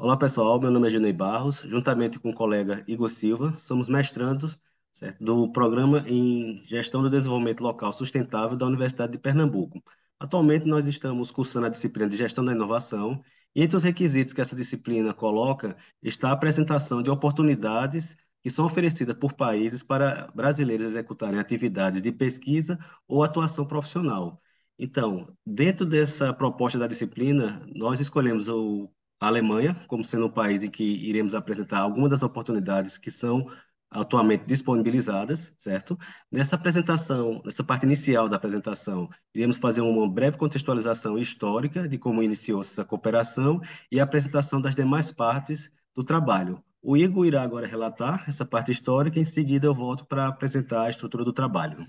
Olá pessoal, meu nome é Junei Barros, juntamente com o colega Igor Silva, somos mestrandos certo, do Programa em Gestão do Desenvolvimento Local Sustentável da Universidade de Pernambuco. Atualmente nós estamos cursando a disciplina de Gestão da Inovação e entre os requisitos que essa disciplina coloca está a apresentação de oportunidades que são oferecidas por países para brasileiros executarem atividades de pesquisa ou atuação profissional. Então, dentro dessa proposta da disciplina, nós escolhemos o a Alemanha como sendo um país em que iremos apresentar algumas das oportunidades que são atualmente disponibilizadas, certo? Nessa apresentação, nessa parte inicial da apresentação, iremos fazer uma breve contextualização histórica de como iniciou-se essa cooperação e a apresentação das demais partes do trabalho. O Igor irá agora relatar essa parte histórica, e, em seguida eu volto para apresentar a estrutura do trabalho.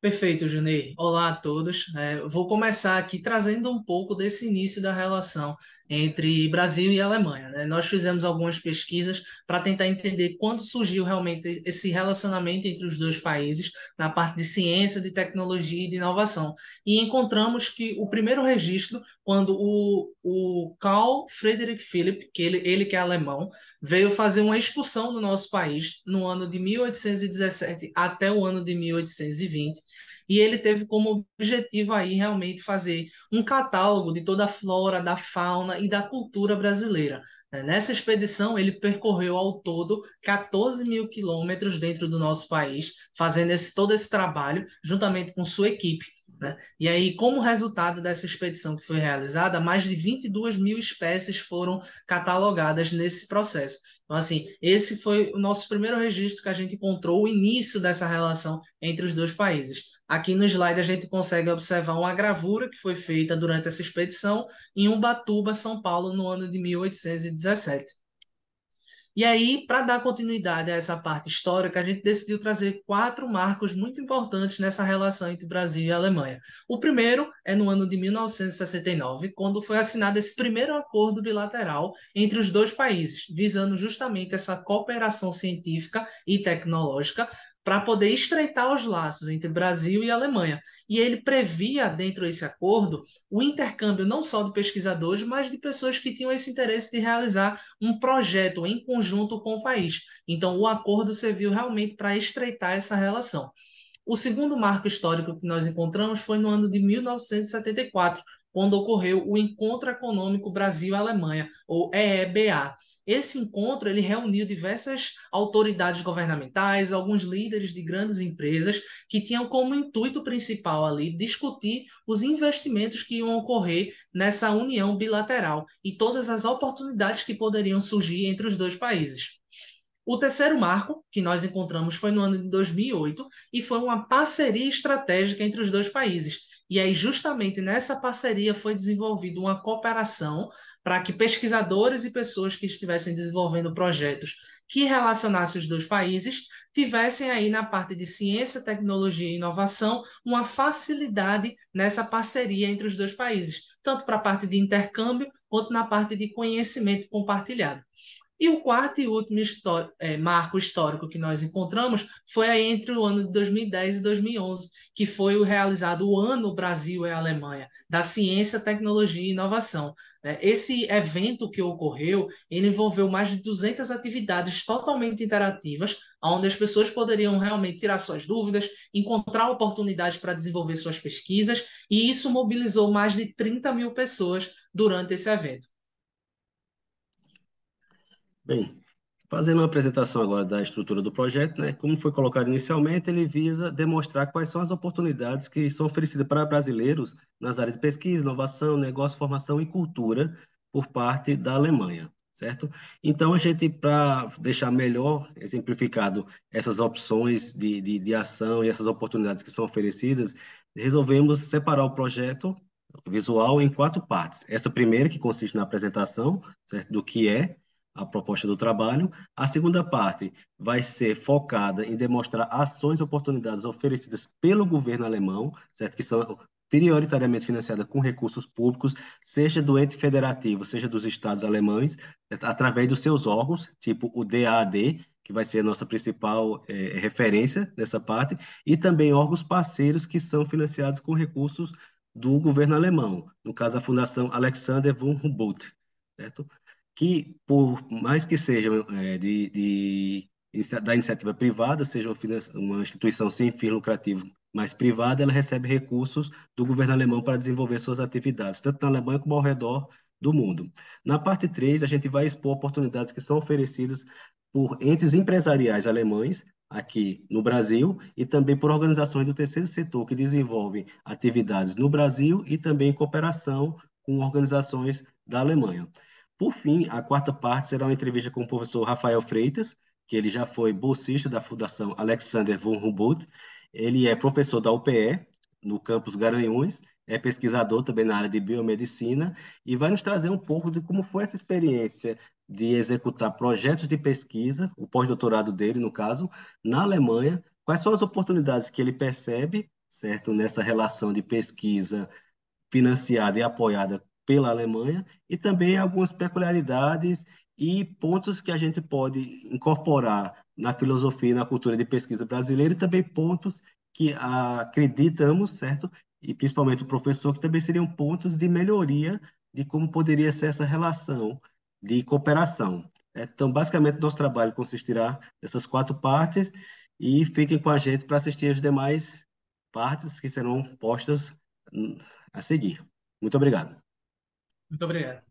Perfeito, Junei. Olá a todos. É, vou começar aqui trazendo um pouco desse início da relação entre Brasil e Alemanha. Né? Nós fizemos algumas pesquisas para tentar entender quando surgiu realmente esse relacionamento entre os dois países na parte de ciência, de tecnologia e de inovação. E encontramos que o primeiro registro, quando o, o Carl Friedrich Philipp, que ele, ele que é alemão, veio fazer uma excursão no nosso país no ano de 1817 até o ano de 1820, e ele teve como objetivo aí realmente fazer um catálogo de toda a flora, da fauna e da cultura brasileira. Né? Nessa expedição, ele percorreu ao todo 14 mil quilômetros dentro do nosso país, fazendo esse, todo esse trabalho juntamente com sua equipe. Né? E aí, como resultado dessa expedição que foi realizada, mais de 22 mil espécies foram catalogadas nesse processo. Então, assim, esse foi o nosso primeiro registro que a gente encontrou o início dessa relação entre os dois países. Aqui no slide a gente consegue observar uma gravura que foi feita durante essa expedição em Ubatuba, São Paulo, no ano de 1817. E aí, para dar continuidade a essa parte histórica, a gente decidiu trazer quatro marcos muito importantes nessa relação entre Brasil e Alemanha. O primeiro é no ano de 1969, quando foi assinado esse primeiro acordo bilateral entre os dois países, visando justamente essa cooperação científica e tecnológica, para poder estreitar os laços entre Brasil e Alemanha. E ele previa, dentro desse acordo, o intercâmbio não só de pesquisadores, mas de pessoas que tinham esse interesse de realizar um projeto em conjunto com o país. Então, o acordo serviu realmente para estreitar essa relação. O segundo marco histórico que nós encontramos foi no ano de 1974, quando ocorreu o Encontro Econômico Brasil-Alemanha, ou EEBA. Esse encontro ele reuniu diversas autoridades governamentais, alguns líderes de grandes empresas que tinham como intuito principal ali discutir os investimentos que iam ocorrer nessa união bilateral e todas as oportunidades que poderiam surgir entre os dois países. O terceiro marco que nós encontramos foi no ano de 2008 e foi uma parceria estratégica entre os dois países, e aí, justamente nessa parceria, foi desenvolvida uma cooperação para que pesquisadores e pessoas que estivessem desenvolvendo projetos que relacionassem os dois países tivessem aí na parte de ciência, tecnologia e inovação uma facilidade nessa parceria entre os dois países, tanto para a parte de intercâmbio quanto na parte de conhecimento compartilhado. E o quarto e último histórico, é, marco histórico que nós encontramos foi aí entre o ano de 2010 e 2011, que foi o realizado o Ano Brasil e é Alemanha, da Ciência, Tecnologia e Inovação. Né? Esse evento que ocorreu, envolveu mais de 200 atividades totalmente interativas, onde as pessoas poderiam realmente tirar suas dúvidas, encontrar oportunidades para desenvolver suas pesquisas, e isso mobilizou mais de 30 mil pessoas durante esse evento. Bem, fazendo uma apresentação agora da estrutura do projeto, né? Como foi colocado inicialmente, ele visa demonstrar quais são as oportunidades que são oferecidas para brasileiros nas áreas de pesquisa, inovação, negócio, formação e cultura por parte da Alemanha, certo? Então, a gente, para deixar melhor exemplificado essas opções de, de, de ação e essas oportunidades que são oferecidas, resolvemos separar o projeto visual em quatro partes. Essa primeira, que consiste na apresentação, certo? Do que é, a proposta do trabalho. A segunda parte vai ser focada em demonstrar ações e oportunidades oferecidas pelo governo alemão, certo? que são prioritariamente financiada com recursos públicos, seja do ente federativo, seja dos estados alemães, através dos seus órgãos, tipo o DAD, que vai ser a nossa principal é, referência nessa parte, e também órgãos parceiros que são financiados com recursos do governo alemão, no caso a Fundação Alexander von Humboldt, certo? que, por mais que seja é, de, de, da iniciativa privada, seja uma, uma instituição sem fins lucrativos, mas privada, ela recebe recursos do governo alemão para desenvolver suas atividades, tanto na Alemanha como ao redor do mundo. Na parte 3, a gente vai expor oportunidades que são oferecidas por entes empresariais alemães aqui no Brasil e também por organizações do terceiro setor que desenvolvem atividades no Brasil e também em cooperação com organizações da Alemanha. Por fim, a quarta parte será uma entrevista com o professor Rafael Freitas, que ele já foi bolsista da Fundação Alexander von Humboldt. Ele é professor da UPE, no campus Garanhuns, é pesquisador também na área de biomedicina e vai nos trazer um pouco de como foi essa experiência de executar projetos de pesquisa, o pós-doutorado dele, no caso, na Alemanha. Quais são as oportunidades que ele percebe, certo, nessa relação de pesquisa financiada e apoiada pela Alemanha e também algumas peculiaridades e pontos que a gente pode incorporar na filosofia e na cultura de pesquisa brasileira e também pontos que acreditamos, certo? E principalmente o professor, que também seriam pontos de melhoria de como poderia ser essa relação de cooperação. Né? Então, basicamente, nosso trabalho consistirá dessas quatro partes e fiquem com a gente para assistir as demais partes que serão postas hum, a seguir. Muito obrigado. Muito obrigado.